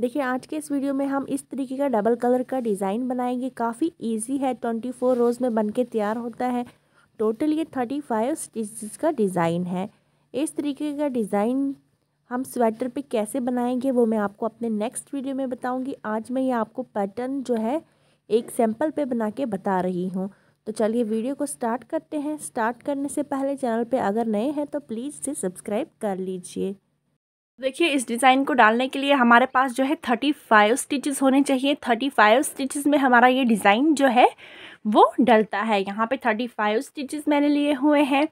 देखिए आज के इस वीडियो में हम इस तरीके का डबल कलर का डिज़ाइन बनाएंगे काफ़ी इजी है ट्वेंटी फोर रोज़ में बन के तैयार होता है टोटल ये थर्टी फाइव स्टिचेस का डिज़ाइन है इस तरीके का डिज़ाइन हम स्वेटर पे कैसे बनाएंगे वो मैं आपको अपने नेक्स्ट वीडियो में बताऊंगी आज मैं ये आपको पैटर्न जो है एक सैम्पल पर बना के बता रही हूँ तो चलिए वीडियो को स्टार्ट करते हैं स्टार्ट करने से पहले चैनल पर अगर नए हैं तो प्लीज़ इसे सब्सक्राइब कर लीजिए देखिए इस डिज़ाइन को डालने के लिए हमारे पास जो है थर्टी फाइव स्टिचेस होने चाहिए थर्टी फाइव स्टिचेस में हमारा ये डिज़ाइन जो है वो डलता है यहाँ पे थर्टी फाइव स्टिचेस मैंने लिए हुए हैं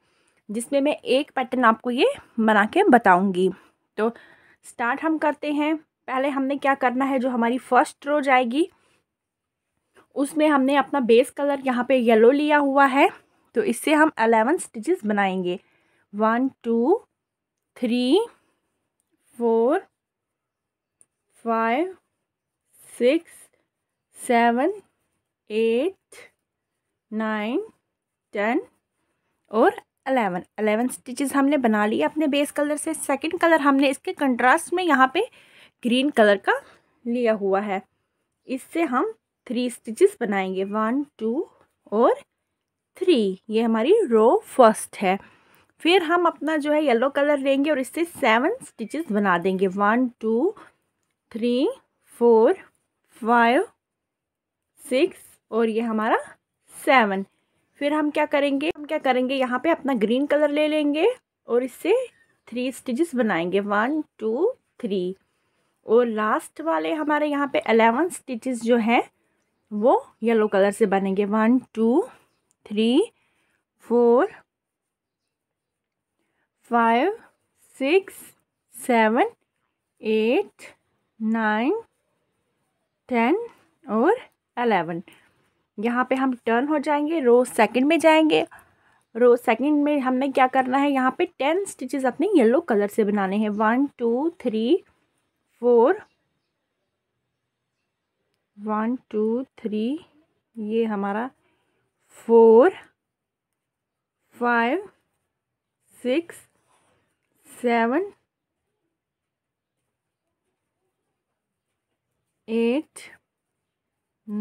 जिसमें मैं एक पैटर्न आपको ये बना के बताऊँगी तो स्टार्ट हम करते हैं पहले हमने क्या करना है जो हमारी फर्स्ट रो जाएगी उसमें हमने अपना बेस कलर यहाँ पर येलो लिया हुआ है तो इससे हम अलेवन स्टिचेस बनाएंगे one two three five six seven eight nine ten और अलेवन अलेवन स्टिचेस हमने बना लिए अपने बेस कलर से सेकंड कलर हमने इसके कंट्रास्ट में यहाँ पे ग्रीन कलर का लिया हुआ है इससे हम थ्री स्टिचेस बनाएंगे वन टू और थ्री ये हमारी रो फर्स्ट है फिर हम अपना जो है येलो कलर लेंगे और इससे सेवन स्टिचेस बना देंगे one two three four five six और ये हमारा सेवन फिर हम क्या करेंगे हम क्या करेंगे यहाँ पे अपना ग्रीन कलर ले लेंगे और इससे थ्री स्टिचेस बनाएंगे वन टू थ्री और लास्ट वाले हमारे यहाँ पे अलेवन स्टिचेस जो हैं वो येलो कलर से बनेंगे one two three four five six seven eight nine ten और अलेवन यहाँ पे हम टर्न हो जाएंगे रो सेकंड में जाएंगे रो सेकंड में हमने क्या करना है यहाँ पे टेन स्टिचेस अपने येलो कलर से बनाने हैं one two three four one two three ये हमारा four five six seven eight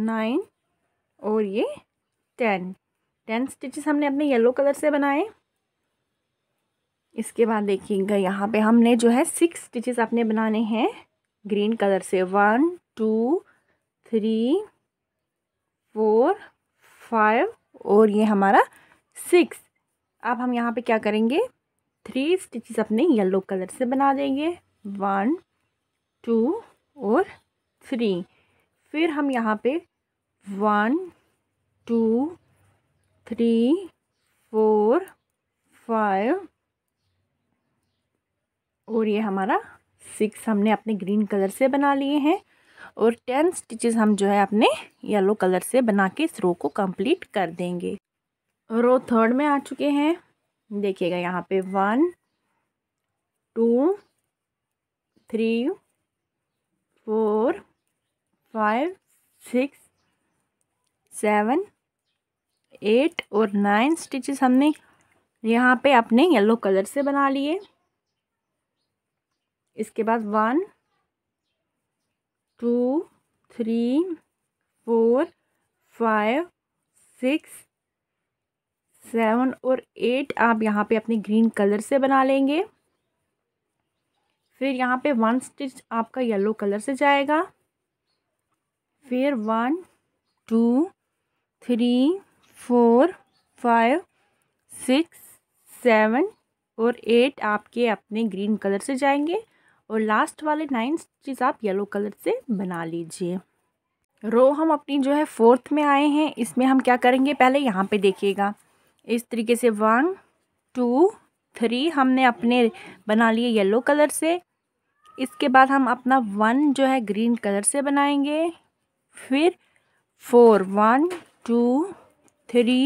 nine और ये टेन टेन स्टिचेस हमने अपने येलो कलर से बनाए इसके बाद देखिएगा यहाँ पे हमने जो है सिक्स स्टिचेस अपने बनाने हैं ग्रीन कलर से one two three four five और ये हमारा सिक्स अब हम यहाँ पे क्या करेंगे थ्री स्टिचेस अपने येलो कलर से बना देंगे वन टू और थ्री फिर हम यहाँ पे one two three four five और ये हमारा सिक्स हमने अपने ग्रीन कलर से बना लिए हैं और टेन स्टिचेस हम जो है अपने येलो कलर से बना के इस रो को कंप्लीट कर देंगे रो थर्ड में आ चुके हैं देखिएगा यहाँ पे one two three four five six seven eight और नाइन स्टिचेस हमने यहाँ पे अपने येलो कलर से बना लिए इसके बाद one two three four five six seven और एट आप यहाँ पे अपने ग्रीन कलर से बना लेंगे फिर यहाँ पे वन स्टिच आपका येलो कलर से जाएगा फिर one two three four five six seven और एट आपके अपने ग्रीन कलर से जाएंगे और लास्ट वाले नाइन स्टिचेस आप येलो कलर से बना लीजिए रो हम अपनी जो है फोर्थ में आए हैं इसमें हम क्या करेंगे पहले यहाँ पे देखिएगा इस तरीके से वन टू थ्री हमने अपने बना लिए येलो कलर से इसके बाद हम अपना वन जो है ग्रीन कलर से बनाएंगे फिर four one two three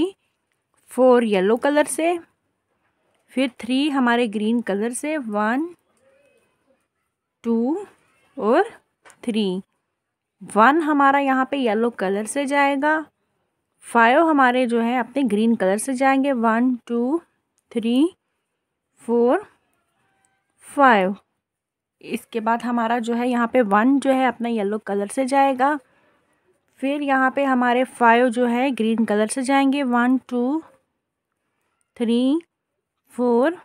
four yellow colour से फिर थ्री हमारे ग्रीन कलर से वन टू और थ्री वन हमारा यहाँ पे येलो कलर से जाएगा फाइव हमारे जो है अपने ग्रीन कलर से जाएंगे one two three four five इसके बाद हमारा जो है यहाँ पे वन जो है अपना येलो कलर से जाएगा फिर यहाँ पे हमारे फाइव जो है ग्रीन कलर से जाएंगे one two three four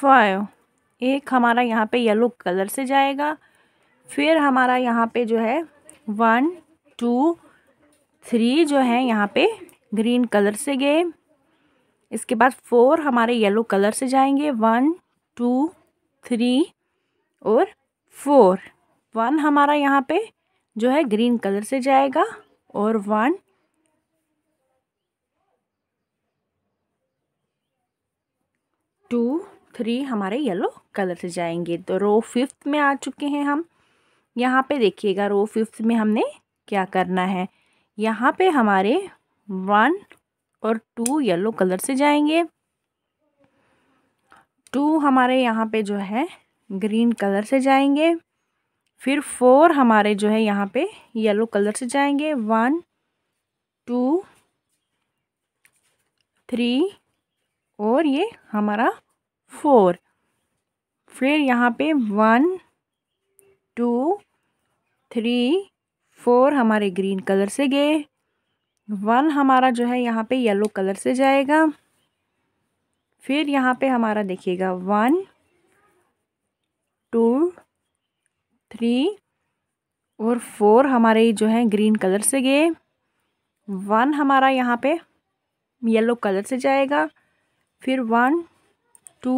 five एक हमारा यहाँ पे येलो कलर से जाएगा फिर हमारा यहाँ पे जो है वन टू थ्री जो है यहाँ पे ग्रीन कलर से गए इसके बाद फोर हमारे येलो कलर से जाएंगे वन टू थ्री और फोर वन हमारा यहाँ पे जो है ग्रीन कलर से जाएगा और वन टू थ्री हमारे येलो कलर से जाएंगे तो रो फिफ्थ में आ चुके हैं हम यहाँ पे देखिएगा रो फिफ्थ में हमने क्या करना है यहाँ पे हमारे वन और टू येलो कलर से जाएंगे टू हमारे यहाँ पे जो है ग्रीन कलर से जाएंगे फिर फोर हमारे जो है यहाँ पे येलो कलर से जाएंगे वन टू थ्री और ये हमारा फोर फिर यहाँ पे वन टू थ्री फोर हमारे ग्रीन कलर से गए वन हमारा जो है यहाँ पे येलो कलर से जाएगा फिर यहाँ पे हमारा देखिएगा वन टू थ्री और फोर हमारे जो है ग्रीन कलर से गए वन हमारा यहाँ पे येलो कलर से जाएगा फिर वन टू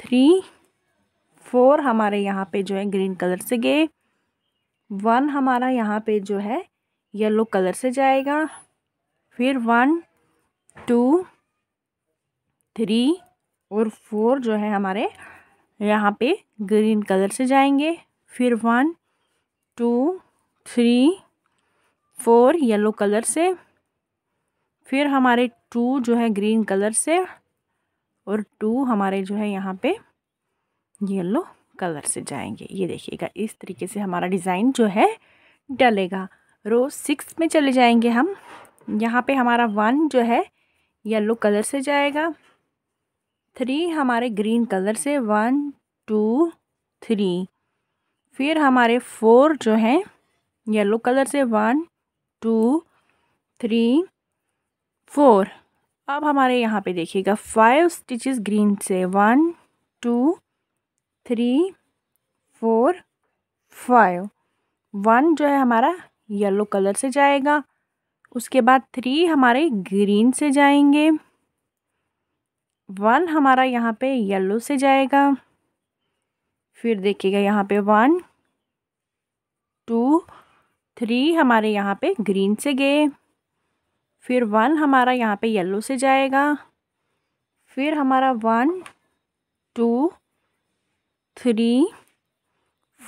थ्री फोर हमारे यहाँ पे जो है ग्रीन कलर से गए वन हमारा यहाँ पे जो है येलो कलर से जाएगा फिर वन टू थ्री और फोर जो है हमारे यहाँ पे ग्रीन कलर से जाएंगे फिर one two three four yellow colour से फिर हमारे टू जो है ग्रीन कलर से और टू हमारे जो है यहाँ पे येलो कलर से जाएंगे ये देखिएगा इस तरीके से हमारा डिज़ाइन जो है डलेगा रो सिक्स में चले जाएंगे हम यहाँ पे हमारा वन जो है येलो कलर से जाएगा थ्री हमारे ग्रीन कलर से वन टू थ्री फिर हमारे फोर जो हैं येलो कलर से वन टू थ्री फोर अब हमारे यहाँ पे देखिएगा फाइव स्टिचेस ग्रीन से one two three four five one जो है हमारा येलो कलर से जाएगा उसके बाद थ्री हमारे ग्रीन से जाएंगे वन हमारा यहाँ पे येलो से जाएगा फिर देखिएगा यहाँ पे वन टू थ्री हमारे यहाँ पे ग्रीन से गए फिर वन हमारा यहाँ पे येलो से जाएगा फिर हमारा वन टू थ्री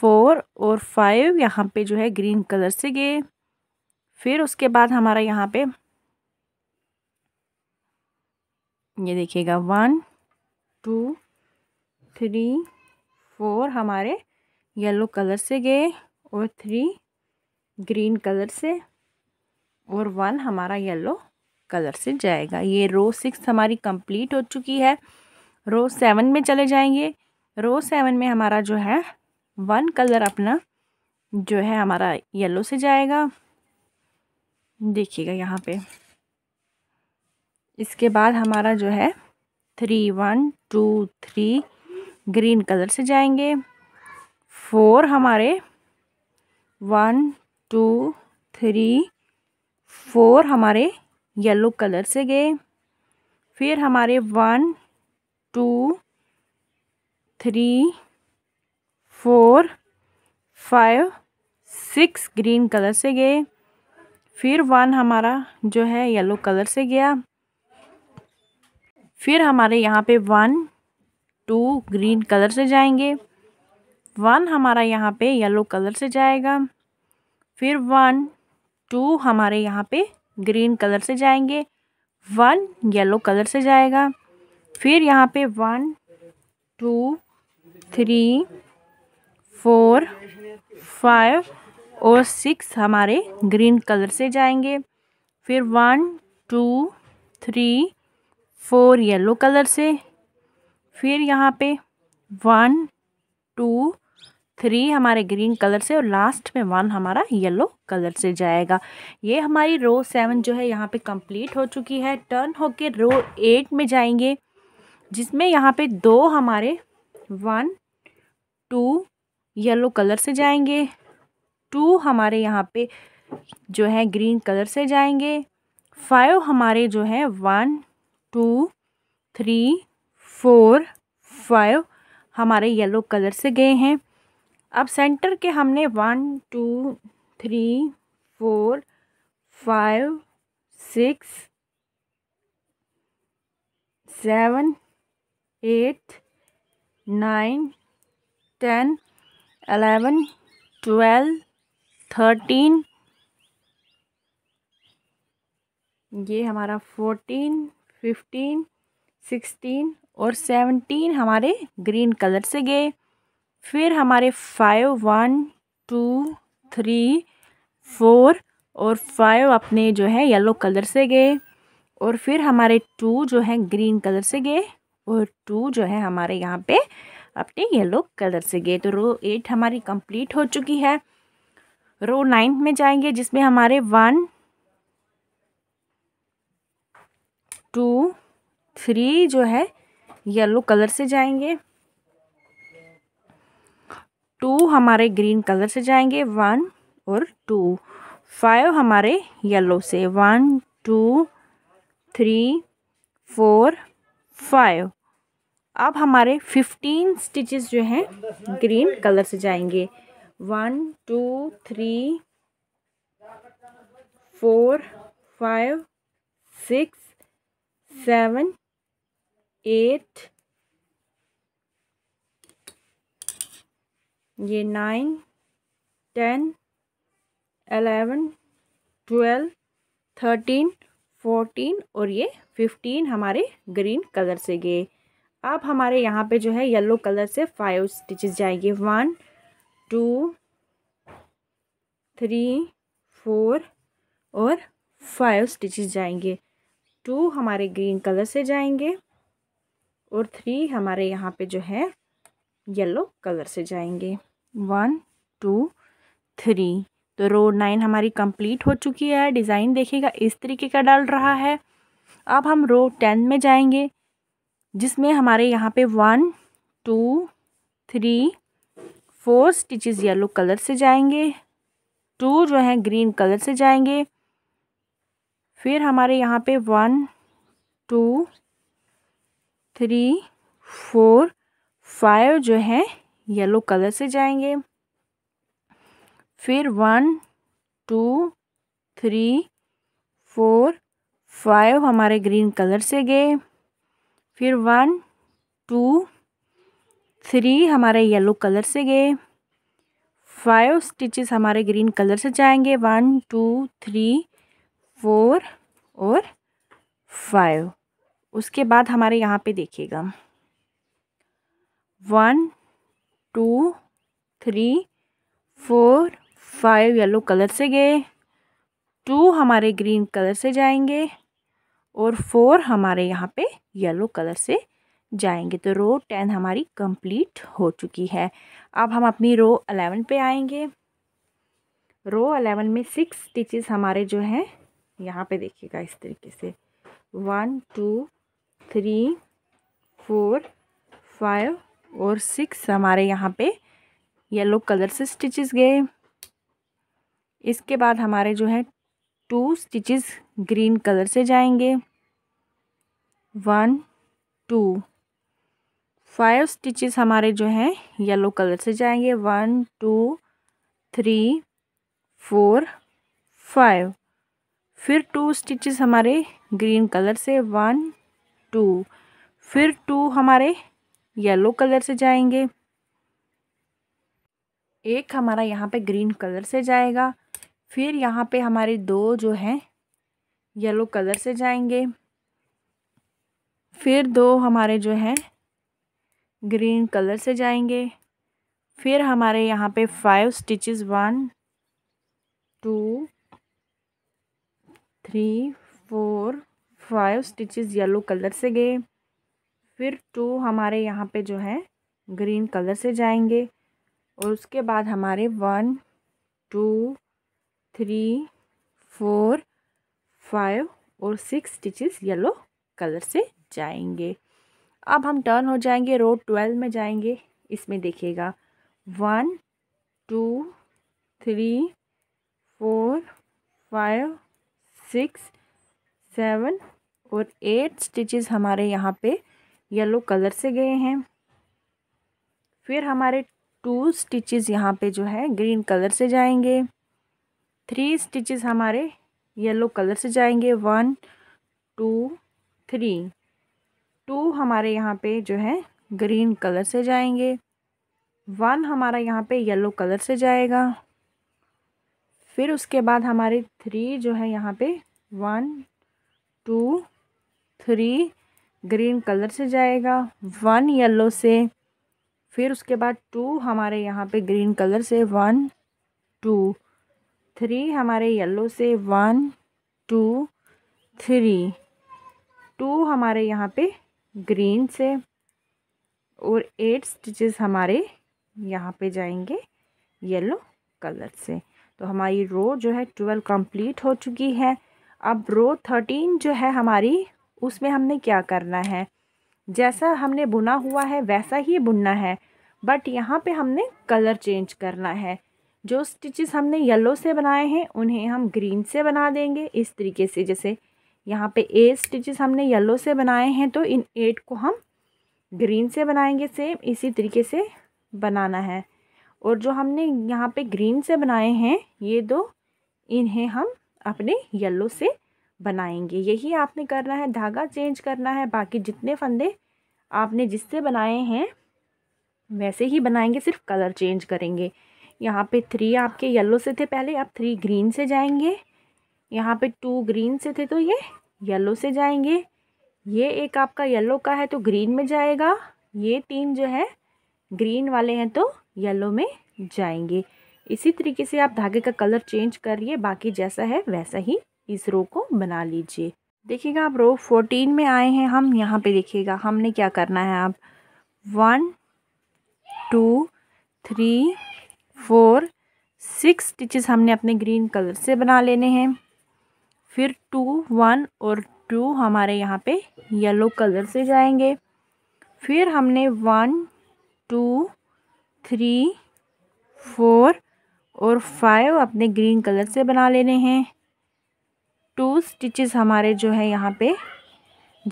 फोर और फाइव यहाँ पे जो है ग्रीन कलर से गए फिर उसके बाद हमारा यहाँ पे ये देखिएगा वन टू थ्री फोर हमारे येलो कलर से गए और थ्री ग्रीन कलर से और वन हमारा येलो कलर से जाएगा ये रो सिक्स हमारी कंप्लीट हो चुकी है रो सेवन में चले जाएंगे रो सेवन में हमारा जो है वन कलर अपना जो है हमारा येलो से जाएगा देखिएगा यहाँ पे इसके बाद हमारा जो है three one two three green colour से जाएंगे फोर हमारे वन टू थ्री फोर हमारे येलो कलर से गए फिर हमारे one two three four five six green colour से गए फिर वन हमारा जो है येलो कलर से गया फिर हमारे यहाँ पे वन टू ग्रीन कलर से जाएंगे वन हमारा यहाँ पे येलो कलर से जाएगा फिर वन टू हमारे यहाँ पे ग्रीन कलर से जाएंगे वन येलो कलर से जाएगा फिर यहाँ पे one two three four five और सिक्स हमारे ग्रीन कलर से जाएंगे फिर one two three four yellow colour से फिर यहाँ पे वन टू थ्री हमारे ग्रीन कलर से और लास्ट में वन हमारा येलो कलर से जाएगा ये हमारी रो सेवन जो है यहाँ पे कंप्लीट हो चुकी है टर्न होके रो एट में जाएंगे जिसमें यहाँ पे दो हमारे वन टू येलो कलर से जाएंगे टू हमारे यहाँ पे जो है ग्रीन कलर से जाएंगे फाइव हमारे जो है one two three four five हमारे येलो कलर से गए हैं अब सेंटर के हमने one two three four five six seven eight nine ten eleven twelve thirteen ये हमारा फोर्टीन फिफ्टीन सिक्सटीन और सेवनटीन हमारे ग्रीन कलर से गए फिर हमारे five one two three four और फाइव अपने जो है येलो कलर से गए और फिर हमारे टू जो है ग्रीन कलर से गए और टू जो है हमारे यहाँ पे अपने येलो कलर से गए तो रो एट हमारी कंप्लीट हो चुकी है रो नाइन्थ में जाएंगे जिसमें हमारे वन टू थ्री जो है येलो कलर से जाएंगे टू हमारे ग्रीन कलर से जाएंगे वन और टू फाइव हमारे येलो से one two three four five अब हमारे फिफ्टीन स्टिचेस जो हैं ग्रीन कलर से जाएंगे one two three four five six seven eight ये nine ten eleven twelve thirteen fourteen और ये फिफ्टीन हमारे ग्रीन कलर से गए अब हमारे यहाँ पे जो है येलो कलर से फाइव स्टिचेस जाएंगे वन टू थ्री फोर और फाइव स्टिचेस जाएंगे टू हमारे ग्रीन कलर से जाएंगे और थ्री हमारे यहाँ पे जो है येलो कलर से जाएंगे वन टू थ्री तो रो नाइन हमारी कंप्लीट हो चुकी है डिज़ाइन देखिएगा इस तरीके का डाल रहा है अब हम रो टेन में जाएंगे जिसमें हमारे यहाँ पे one two three four stitches yellow colour से जाएंगे टू जो है ग्रीन कलर से जाएंगे फिर हमारे यहाँ पे one two three four five जो है येलो कलर से जाएंगे फिर one two three four five हमारे ग्रीन कलर से गए फिर वन टू थ्री हमारे येलो कलर से गए फाइव स्टिचेस हमारे ग्रीन कलर से जाएंगे वन टू थ्री फोर और फाइव उसके बाद हमारे यहाँ पे देखिएगा one two three four five yellow colour से गए टू हमारे ग्रीन कलर से जाएंगे और फोर हमारे यहाँ पे येलो कलर से जाएंगे तो रो टेन हमारी कंप्लीट हो चुकी है अब हम अपनी रो अलेवन पे आएंगे रो अलेवन में सिक्स स्टिचेस हमारे जो हैं यहाँ पे देखिएगा इस तरीके से one two three four five और सिक्स हमारे यहाँ पे येलो कलर से स्टिचेस गए इसके बाद हमारे जो है टू स्टिचेस ग्रीन कलर से जाएंगे वन टू फाइव स्टिचेस हमारे जो हैं येलो कलर से जाएंगे one two three four five फिर टू स्टिचेस हमारे ग्रीन कलर से वन टू फिर टू हमारे येलो कलर से जाएंगे एक हमारा यहाँ पे ग्रीन कलर से जाएगा फिर यहाँ पे हमारे दो जो हैं येलो कलर से जाएंगे फिर दो हमारे जो हैं ग्रीन कलर से जाएंगे फिर हमारे यहाँ पे five stitches one two three four five stitches yellow colour से गए फिर टू हमारे यहाँ पे जो है ग्रीन कलर से जाएंगे और उसके बाद हमारे one two three four five और सिक्स स्टिचेस येलो कलर से जाएंगे अब हम टर्न हो जाएंगे रो ट्वेल्व में जाएंगे इसमें देखिएगा one two three four five six seven और एट स्टिचेस हमारे यहाँ पे येलो कलर से गए हैं फिर हमारे टू स्टिचेस यहाँ पे जो है ग्रीन कलर से जाएंगे थ्री स्टिचेस हमारे येलो कलर से जाएंगे वन टू थ्री टू हमारे यहाँ पे जो है ग्रीन कलर से जाएंगे वन हमारा यहाँ पे येलो कलर से जाएगा फिर उसके बाद हमारे थ्री जो है यहाँ पे one two three green colour से जाएगा वन येलो से फिर उसके बाद टू हमारे यहाँ पे ग्रीन कलर से वन टू थ्री हमारे येलो से वन टू थ्री टू हमारे यहाँ पे ग्रीन से और एट स्टिचेस हमारे यहाँ पे जाएंगे येलो कलर से तो हमारी रो जो है ट्वेल्व कंप्लीट हो चुकी है अब रो थर्टीन जो है हमारी उसमें हमने क्या करना है जैसा हमने बुना हुआ है वैसा ही बुनना है बट यहाँ पे हमने कलर चेंज करना है जो स्टिचेस हमने येलो से बनाए हैं उन्हें हम ग्रीन से बना देंगे इस तरीके से जैसे यहाँ पे एट स्टिचेस हमने येलो से बनाए हैं तो इन एट को हम ग्रीन से बनाएंगे सेम इसी तरीके से बनाना है और जो हमने यहाँ पे ग्रीन से बनाए हैं ये दो इन्हें हम अपने येलो से बनाएंगे यही आपने करना है धागा चेंज करना है बाकी जितने फंदे आपने जिससे बनाए हैं वैसे ही बनाएंगे सिर्फ कलर चेंज करेंगे यहाँ पे थ्री आपके येलो से थे पहले आप थ्री ग्रीन से जाएंगे यहाँ पे टू ग्रीन से थे तो ये येलो से जाएंगे ये एक आपका येलो का है तो ग्रीन में जाएगा ये तीन जो है ग्रीन वाले हैं तो येलो में जाएंगे इसी तरीके से आप धागे का कलर चेंज करिए बाकी जैसा है वैसा ही इस रो को बना लीजिए देखिएगा आप रो फोर्टीन में आए हैं हम यहाँ पे देखिएगा हमने क्या करना है आप one two three four six stitches हमने अपने ग्रीन कलर से बना लेने हैं फिर टू वन और टू हमारे यहाँ पे येलो कलर से जाएंगे फिर हमने वन टू थ्री फोर और फाइव अपने ग्रीन कलर से बना लेने हैं टू स्टिचेस हमारे जो है यहाँ पे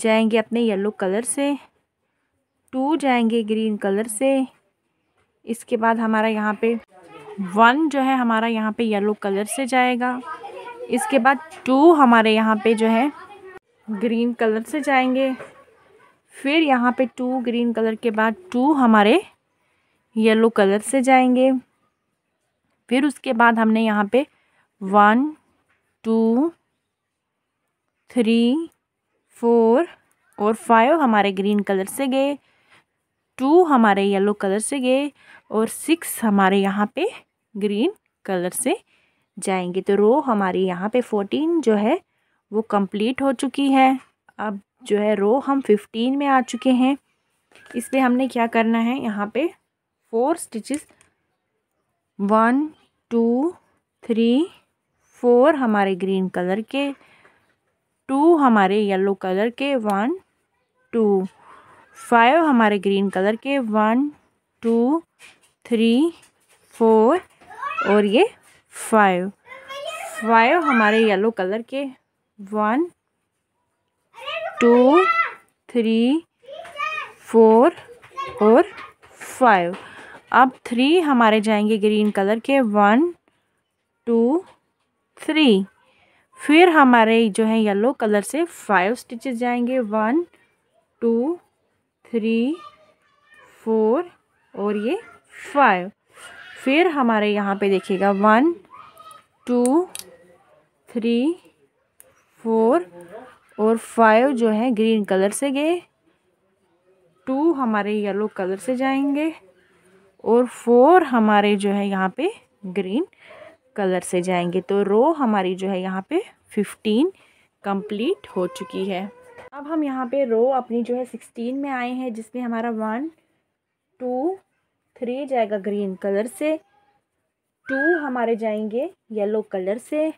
जाएंगे अपने येलो कलर से टू जाएंगे ग्रीन कलर से इसके बाद हमारा यहाँ पे वन जो है हमारा यहाँ पे येलो कलर से जाएगा इसके बाद टू हमारे यहाँ पे जो है ग्रीन कलर से जाएंगे फिर यहाँ पे टू ग्रीन कलर के बाद टू हमारे येलो कलर से जाएंगे फिर उसके बाद हमने यहाँ पे वन टू थ्री फोर और फाइव हमारे ग्रीन कलर से गए टू हमारे येलो कलर से गए और सिक्स हमारे यहाँ पे ग्रीन कलर से जाएंगे तो रो हमारी यहाँ पे फोर्टीन जो है वो कंप्लीट हो चुकी है अब जो है रो हम फिफ्टीन में आ चुके हैं इस पर हमने क्या करना है यहाँ पे four stitches one two three four हमारे ग्रीन कलर के टू हमारे येलो कलर के वन टू फाइव हमारे ग्रीन कलर के वन टू थ्री फोर और ये फाइव फाइव हमारे येलो कलर के वन टू थ्री फोर और फाइव अब थ्री हमारे जाएंगे ग्रीन कलर के वन टू थ्री फिर हमारे जो है येलो कलर से फाइव स्टिचेस जाएंगे वन टू थ्री फोर और ये फाइव फिर हमारे यहाँ पे देखिएगा वन टू थ्री फोर और फाइव जो है ग्रीन कलर से गए टू हमारे येलो कलर से जाएंगे और फोर हमारे जो है यहाँ पे ग्रीन कलर से जाएंगे तो रो हमारी जो है यहाँ पे फिफ्टीन कंप्लीट हो चुकी है अब हम यहाँ पे रो अपनी जो है सिक्सटीन में आए हैं जिसमें हमारा वन टू थ्री जाएगा ग्रीन कलर से टू हमारे जाएंगे येलो कलर से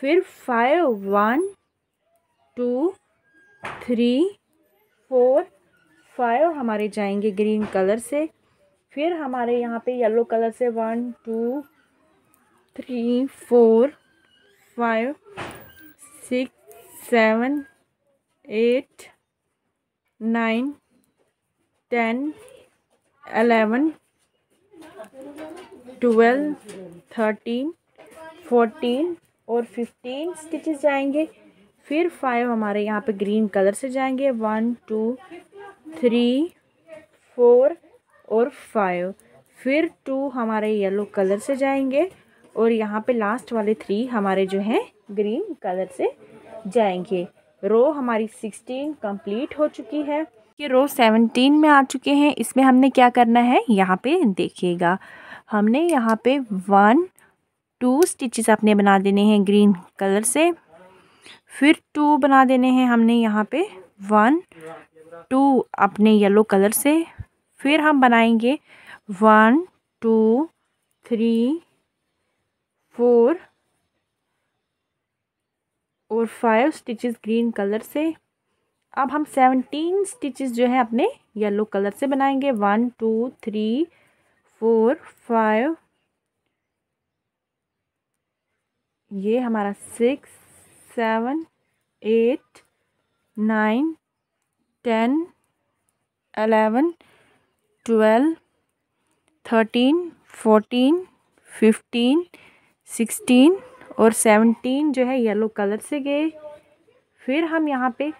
फिर five one two three four five हमारे जाएंगे ग्रीन कलर से फिर हमारे यहाँ पे येलो कलर से one two three four five six seven eight nine ten eleven twelve thirteen fourteen और फिफ्टीन स्टिचेस जाएंगे फिर फाइव हमारे यहाँ पे ग्रीन कलर से जाएंगे वन टू थ्री फोर और फाइव फिर टू हमारे येलो कलर से जाएंगे और यहाँ पे लास्ट वाले थ्री हमारे जो हैं ग्रीन कलर से जाएंगे रो हमारी सिक्सटीन कंप्लीट हो चुकी है कि रो सेवनटीन में आ चुके हैं इसमें हमने क्या करना है यहाँ पे देखिएगा हमने यहाँ पे वन टू स्टिचेस अपने बना देने हैं ग्रीन कलर से फिर टू बना देने हैं हमने यहाँ पे वन टू अपने येलो कलर से फिर हम बनाएंगे वन टू थ्री फोर और फाइव स्टिचेस ग्रीन कलर से अब हम सेवनटीन स्टिचेस जो है अपने येलो कलर से बनाएंगे one two three four five ये हमारा six seven eight nine ten eleven twelve thirteen fourteen fifteen sixteen और सेवनटीन जो है येलो कलर से गए फिर हम यहाँ पे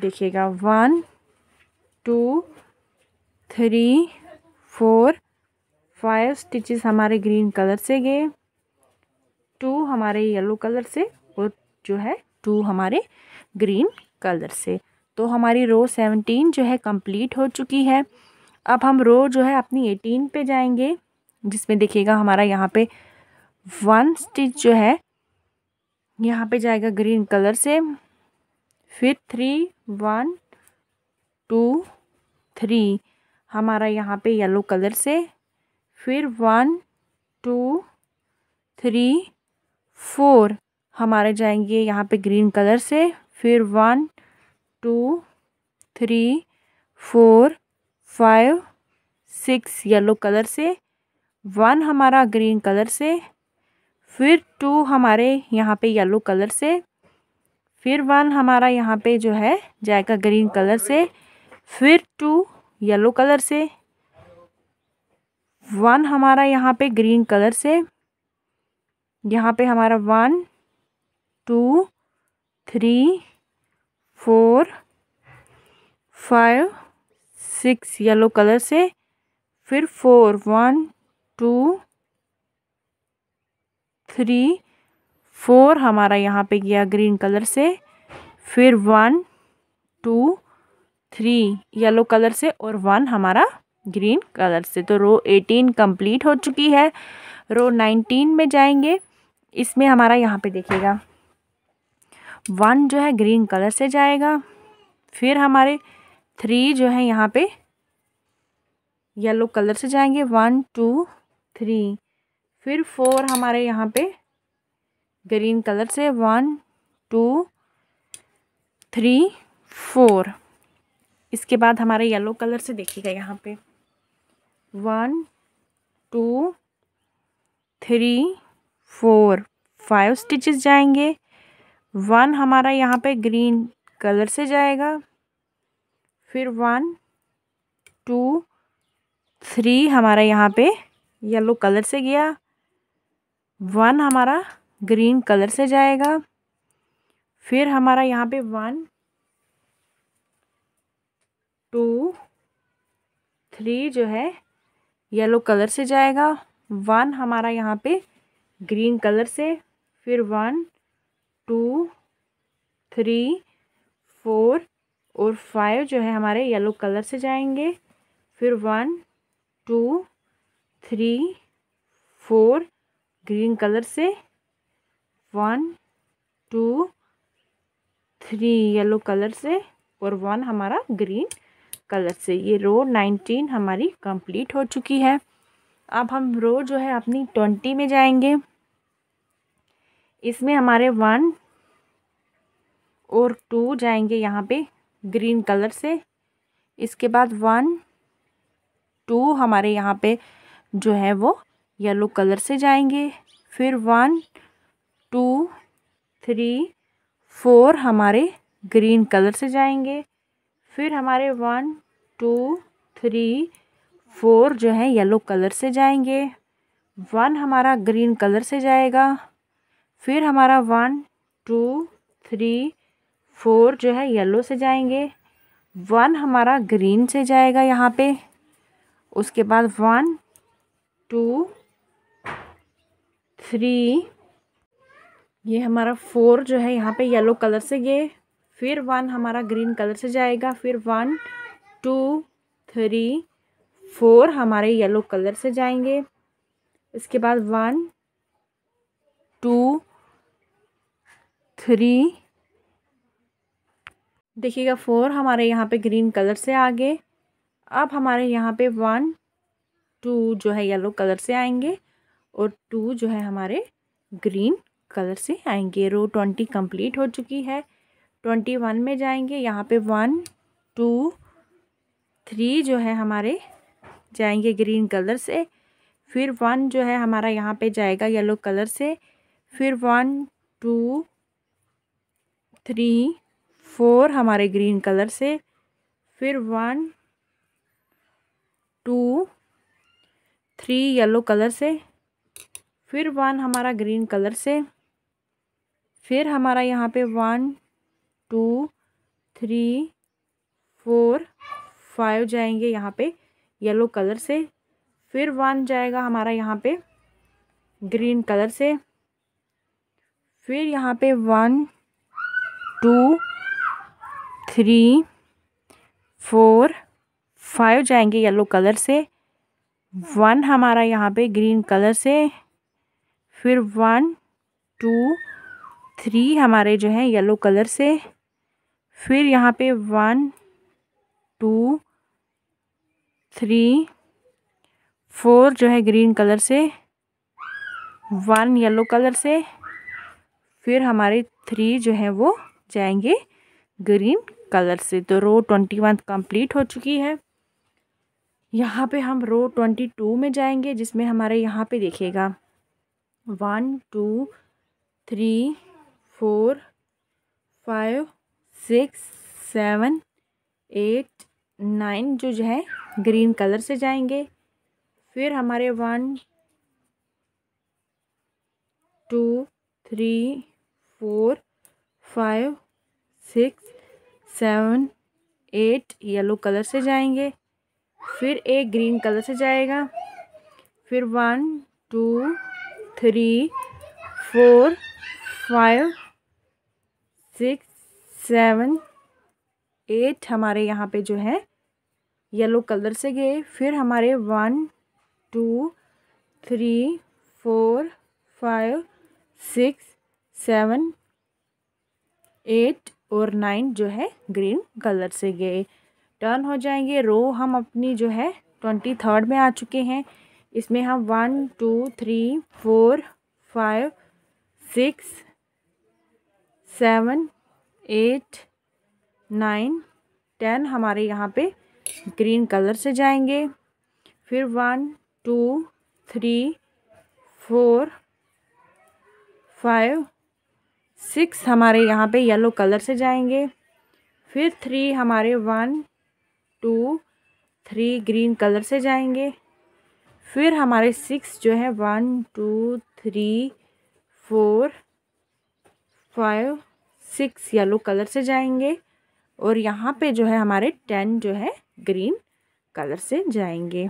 देखिएगा one two three four five stitches हमारे ग्रीन कलर से गए टू हमारे येलो कलर से और जो है टू हमारे ग्रीन कलर से तो हमारी रो सेवनटीन जो है कंप्लीट हो चुकी है अब हम रो जो है अपनी एटीन पे जाएंगे जिसमें देखिएगा हमारा यहाँ पे वन स्टिच जो है यहाँ पे जाएगा ग्रीन कलर से फिर थ्री वन टू थ्री हमारा यहाँ पे येलो कलर से फिर वन टू थ्री फोर हमारे जाएंगे यहाँ पे ग्रीन कलर से फिर one two three four five six yellow colour से वन हमारा ग्रीन कलर से फिर टू हमारे यहाँ पे येलो कलर से फिर वन हमारा यहाँ पे जो है जाएगा ग्रीन कलर से फिर टू येलो कलर से वन हमारा यहाँ पे ग्रीन कलर से यहाँ पे हमारा one two three four five six yellow colour से फिर four one two three four हमारा यहाँ पे गया ग्रीन कलर से फिर one two three yellow colour से और वन हमारा ग्रीन कलर से तो रो एटीन कंप्लीट हो चुकी है रो नाइनटीन में जाएंगे इसमें हमारा यहाँ पे देखिएगा वन जो है ग्रीन कलर से जाएगा फिर हमारे थ्री जो है यहाँ पे येलो कलर से जाएंगे वन टू थ्री फिर फोर हमारे यहाँ पे ग्रीन कलर से वन टू थ्री फोर इसके बाद हमारे येलो कलर से देखिएगा यहाँ पे one two three four five stitches जाएंगे वन हमारा यहाँ पे ग्रीन कलर से जाएगा फिर वन टू थ्री हमारा यहाँ पे येलो कलर से गया वन हमारा ग्रीन कलर से जाएगा फिर हमारा यहाँ पे वन टू थ्री जो है येलो कलर से जाएगा वन हमारा यहाँ पे ग्रीन कलर से फिर वन टू थ्री फोर और फाइव जो है हमारे येलो कलर से जाएंगे फिर one two three four green colour से one two three yellow colour से और वन हमारा ग्रीन कलर से ये रो नाइनटीन हमारी कंप्लीट हो चुकी है अब हम रो जो है अपनी ट्वेंटी में जाएंगे इसमें हमारे वन और टू जाएंगे यहाँ पे ग्रीन कलर से इसके बाद वन टू हमारे यहाँ पे जो है वो येलो कलर से जाएंगे फिर वन टू थ्री फोर हमारे ग्रीन कलर से जाएंगे फिर हमारे वन टू थ्री फोर जो है येलो कलर से जाएंगे वन हमारा ग्रीन कलर से जाएगा फिर हमारा वन टू थ्री फोर जो है येलो से जाएंगे वन हमारा ग्रीन से जाएगा यहाँ पे उसके बाद वन टू थ्री ये हमारा फोर जो है यहाँ पे येलो कलर से ये फिर वन हमारा ग्रीन कलर से जाएगा फिर वन टू थ्री फोर हमारे येलो कलर से जाएंगे इसके बाद वन टू थ्री देखिएगा फोर हमारे यहाँ पे ग्रीन कलर से आगे अब हमारे यहाँ पे वन टू जो है येलो कलर से आएंगे और टू जो है हमारे ग्रीन कलर से आएंगे रो ट्वेंटी कंप्लीट हो चुकी है ट्वेंटी वन में जाएंगे यहाँ पे वन टू थ्री जो है हमारे जाएंगे ग्रीन कलर से फिर वन जो है हमारा यहाँ पे जाएगा येलो कलर से फिर वन टू थ्री फोर हमारे ग्रीन कलर से फिर one two three yellow colour से फिर वन हमारा ग्रीन कलर से फिर हमारा यहाँ पे one two three four five जाएंगे यहाँ पे येलो कलर से फिर वन जाएगा हमारा यहाँ पे ग्रीन कलर से फिर यहाँ पे one two three four five जाएंगे येलो कलर से वन हमारा यहाँ पे ग्रीन कलर से फिर वन टू थ्री हमारे जो है येलो कलर से फिर यहाँ पे वन टू थ्री फोर जो है ग्रीन कलर से वन येलो कलर से फिर हमारे थ्री जो है वो जाएंगे ग्रीन कलर से तो रो ट्वेंटी वन कंप्लीट हो चुकी है यहाँ पे हम रो ट्वेंटी टू में जाएंगे जिसमें हमारे यहाँ पे देखिएगा one two three four five six seven eight nine जो जो है ग्रीन कलर से जाएंगे फिर हमारे one two three four five six seven eight yellow colour से जाएंगे फिर एक ग्रीन कलर से जाएगा फिर one two three four five six seven eight हमारे यहाँ पे जो है येलो कलर से गए फिर हमारे one two three four five six seven eight और नाइन जो है ग्रीन कलर से गए टर्न हो जाएंगे रो हम अपनी जो है ट्वेंटी थर्ड में आ चुके हैं इसमें हम one two three four five six seven eight nine ten हमारे यहाँ पे ग्रीन कलर से जाएंगे फिर one two three four five six हमारे यहाँ पे येलो कलर से जाएंगे फिर थ्री हमारे one two three green colour से जाएंगे फिर हमारे सिक्स जो है one two three four five six yellow colour से जाएंगे और यहाँ पे जो है हमारे टेन जो है ग्रीन कलर से जाएंगे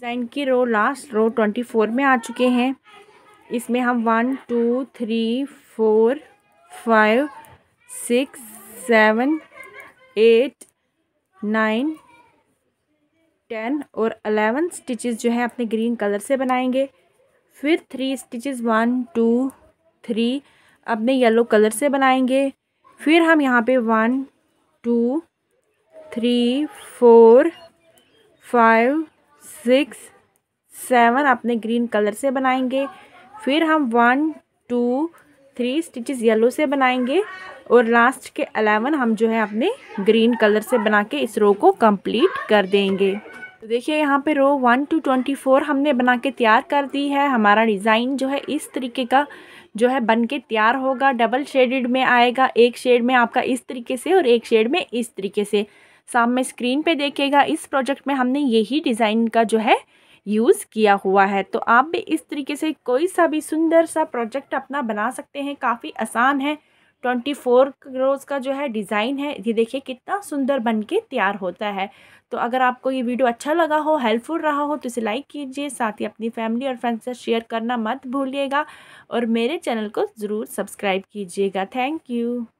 डिज़ाइन की row last row twenty four में आ चुके हैं इसमें हम one two three four five six seven eight nine ten और अलेवन स्टिचेस जो है अपने ग्रीन कलर से बनाएंगे फिर three stitches one two three अपने येलो कलर से बनाएंगे फिर हम यहाँ पे one two three four five six seven अपने ग्रीन कलर से बनाएंगे फिर हम one two three stitches yellow से बनाएंगे और लास्ट के अलेवन हम जो है अपने ग्रीन कलर से बना के इस रो को कंप्लीट कर देंगे तो देखिए यहाँ पे row one two twenty four हमने बना के तैयार कर दी है हमारा डिज़ाइन जो है इस तरीके का जो है बन के तैयार होगा डबल शेडेड में आएगा एक शेड में आपका इस तरीके से और एक शेड में इस तरीके से सामने स्क्रीन पे देखिएगा इस प्रोजेक्ट में हमने यही डिज़ाइन का जो है यूज़ किया हुआ है तो आप भी इस तरीके से कोई सा भी सुंदर सा प्रोजेक्ट अपना बना सकते हैं काफ़ी आसान है ट्वेंटी फोर रोज़ का जो है डिज़ाइन है ये देखिए कितना सुंदर बन के तैयार होता है तो अगर आपको ये वीडियो अच्छा लगा हो हेल्पफुल रहा हो तो इसे लाइक कीजिए साथ ही अपनी फैमिली और फ्रेंड्स से शेयर करना मत भूलिएगा और मेरे चैनल को ज़रूर सब्सक्राइब कीजिएगा थैंक यू